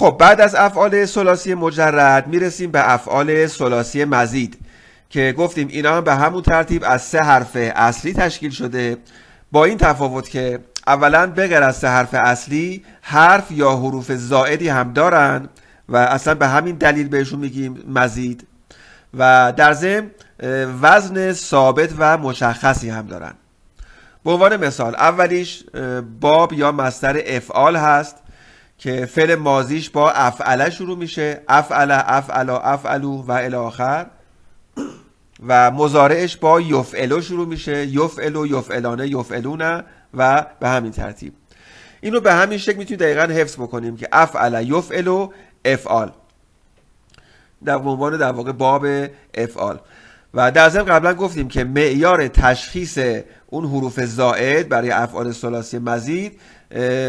خب بعد از افعال سلاسی مجرد میرسیم به افعال سلاسی مزید که گفتیم اینا هم به همون ترتیب از سه حرف اصلی تشکیل شده با این تفاوت که اولا بغیر از سه حرف اصلی حرف یا حروف زائدی هم دارن و اصلا به همین دلیل بهشون میگیم مزید و در ضمن وزن ثابت و مشخصی هم دارن به عنوان مثال اولیش باب یا مستر افعال هست که فعل مازیش با افعله شروع میشه افعله افعلا افعلو و الاخر و مزارعش با یفعلو شروع میشه یفعلو یفعلانه یفعلونه و به همین ترتیب این رو به همین شکل میتونیم دقیقا حفظ بکنیم که افعله یفعلو افعال در عنوان در واقع باب افعال و در ضمن قبلا گفتیم که معیار تشخیص اون حروف زائد برای افعال ثلاثی مزید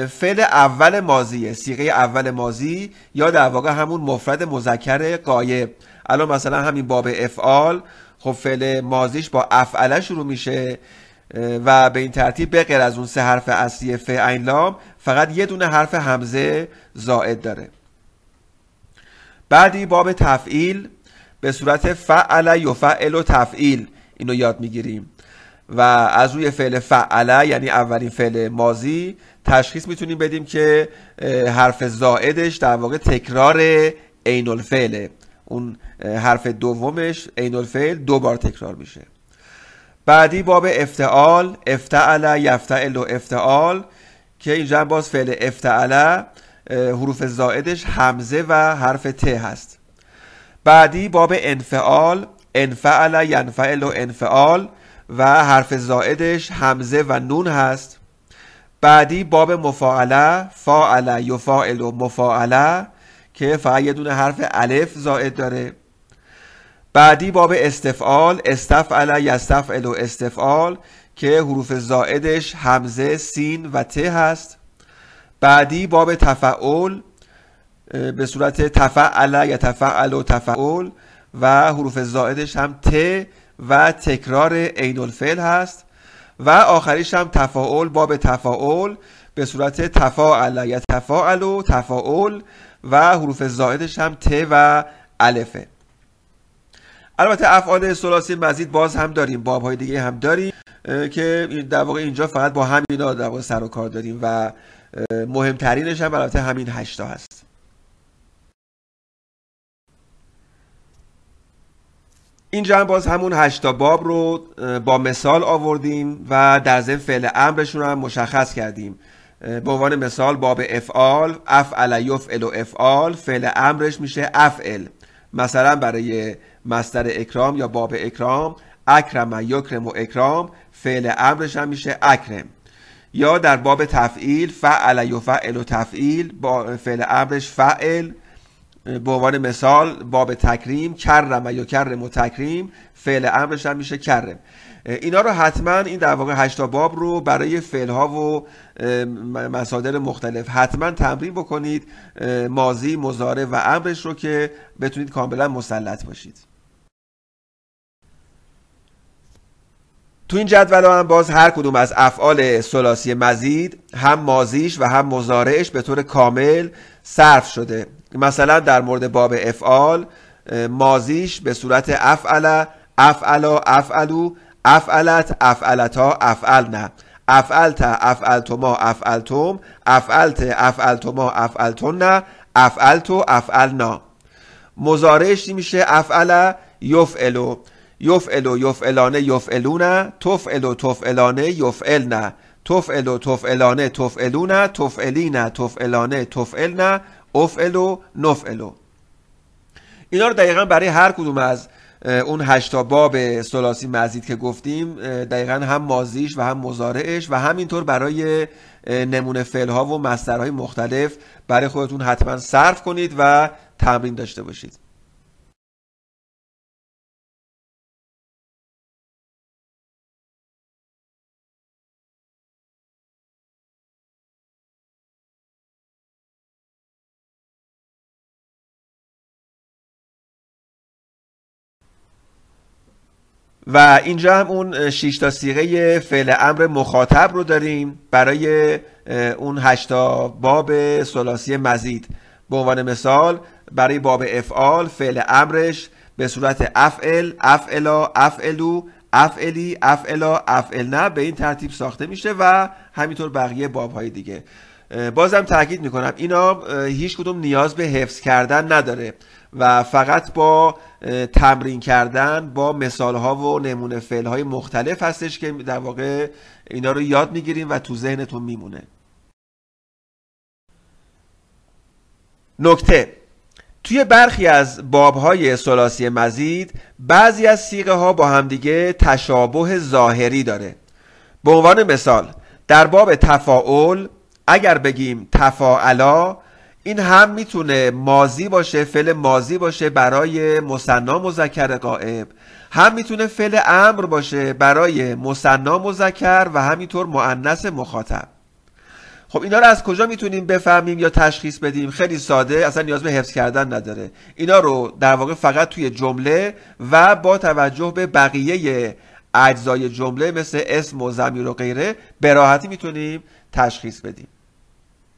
فعل اول ماضیه سیغه اول مازی یا در واقع همون مفرد مذکر قایب الان مثلا همین باب افعال خب فعل مازیش با افعله شروع میشه و به این ترتیب به غیر از اون سه حرف اصلی ف عین لام فقط یه دونه حرف همزه زائد داره بعدی باب تفعیل به صورت فعل یفعل و تفعیل اینو یاد میگیریم و از روی فعل فعله یعنی اولین فعل مازی تشخیص میتونیم بدیم که حرف زائدش در واقع تکرار عین الفعل، اون حرف دومش عین الفعل دو بار تکرار میشه بعدی باب افتعال افتعل یفتعل و افتعال که اینجا باز فعل افتعل حروف زائدش همزه و حرف ت هست بعدی باب انفعال انفعل ینفعل و انفعال و حرف زائدش همزه و نون هست بعدی باب مفاعله فاعل یفاعل و مفاعله که فقط یه حرف الف زائد داره بعدی باب استفعال استفعل یستفعل و استفعال که حروف زائدش همزه سین و ت هست بعدی باب تفعول به صورت تفعل یا تفعل و تفعل و حروف زائدش هم ت و تکرار عین الفعل هست و آخریش هم تفاعل باب تفاعل به صورت تفاعل یا تفاعل و تفاعل و حروف زائدش هم ت و الفه البته افعال ثلاثی مزید باز هم داریم باب های دیگه هم داریم که در واقع اینجا فقط با همینا در واقع سر و کار داریم و مهمترینش هم البته همین هشتا هست اینجا هم باز همون هشتا باب رو با مثال آوردیم و در ضمن فعل امرشون هم مشخص کردیم به عنوان مثال باب افعال افعل یفعل و افعال فعل امرش میشه افعل مثلا برای مستر اکرام یا باب اکرام اکرم یکرم و اکرام فعل امرش هم میشه اکرم یا در باب تفعیل فعل یفعل و تفعیل با فعل امرش فعل به عنوان مثال باب تکریم کرم و یا کرم و تکریم فعل امرش هم میشه کرم اینا رو حتما این در واقع هشتا باب رو برای فعل ها و مصادر مختلف حتما تمرین بکنید ماضی مزاره و امرش رو که بتونید کاملا مسلط باشید تو این جدول هم باز هر کدوم از افعال سلاسی مزید هم مازیش و هم مزارش به طور کامل صرف شده مثلا در مورد باب افعال مازیش به صورت افعل افعلا افعلو افعلت افعلتا افعلنا افعلت افعلتما افعلتم افعلت افعلتما افعلتن افعلتو افعلنا مزارعش میشه افعل یفعلو یفعلو یفعلانه یفعلونه تفعلو تفعلانه یفعلنه تفعلو تفعلانه تفعلونه تفعلینه تفعلانه تفعلنه افعل و نفعلو اینا رو دقیقا برای هر کدوم از اون هشتا باب سلاسی مزید که گفتیم دقیقا هم مازیش و هم مزارعش و همینطور برای نمونه فعلها و مسترهای مختلف برای خودتون حتما صرف کنید و تمرین داشته باشید و اینجا هم اون 6 تا سیغه فعل امر مخاطب رو داریم برای اون هشتا باب سلاسی مزید به عنوان مثال برای باب افعال فعل امرش به صورت افعل افعلا افعلو افعلی افعلا افعلنه به این ترتیب ساخته میشه و همینطور بقیه باب های دیگه بازم تاکید میکنم اینا هیچ کدوم نیاز به حفظ کردن نداره و فقط با تمرین کردن با مثال ها و نمونه فعل های مختلف هستش که در واقع اینا رو یاد میگیریم و تو ذهنتون میمونه نکته توی برخی از باب های سلاسی مزید بعضی از سیغه ها با همدیگه تشابه ظاهری داره به عنوان مثال در باب تفاعل اگر بگیم تفاعلا این هم میتونه مازی باشه فعل مازی باشه برای مصنا مذکر قائب هم میتونه فعل امر باشه برای مصنا مذکر و همینطور معنس مخاطب خب اینا رو از کجا میتونیم بفهمیم یا تشخیص بدیم خیلی ساده اصلا نیاز به حفظ کردن نداره اینا رو در واقع فقط توی جمله و با توجه به بقیه اجزای جمله مثل اسم و ضمیر و غیره به راحتی میتونیم تشخیص بدیم